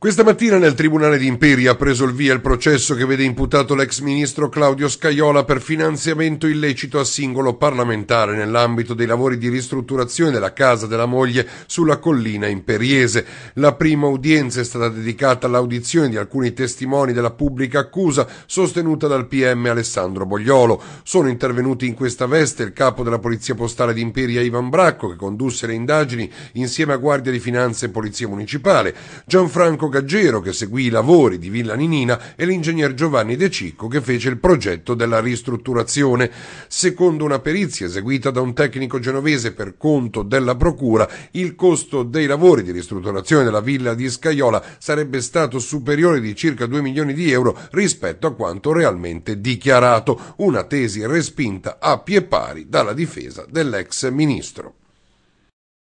Questa mattina nel Tribunale di Imperi ha preso il via il processo che vede imputato l'ex ministro Claudio Scaiola per finanziamento illecito a singolo parlamentare nell'ambito dei lavori di ristrutturazione della casa della moglie sulla collina imperiese. La prima udienza è stata dedicata all'audizione di alcuni testimoni della pubblica accusa sostenuta dal PM Alessandro Bogliolo. Sono intervenuti in questa veste il capo della Polizia Postale di Imperia Ivan Bracco che condusse le indagini insieme a Guardia di Finanza e Polizia Municipale, Gianfranco Gaggero che seguì i lavori di Villa Ninina e l'ingegner Giovanni De Cicco che fece il progetto della ristrutturazione. Secondo una perizia eseguita da un tecnico genovese per conto della procura, il costo dei lavori di ristrutturazione della villa di Scaiola sarebbe stato superiore di circa 2 milioni di euro rispetto a quanto realmente dichiarato, una tesi respinta a pie pari dalla difesa dell'ex ministro.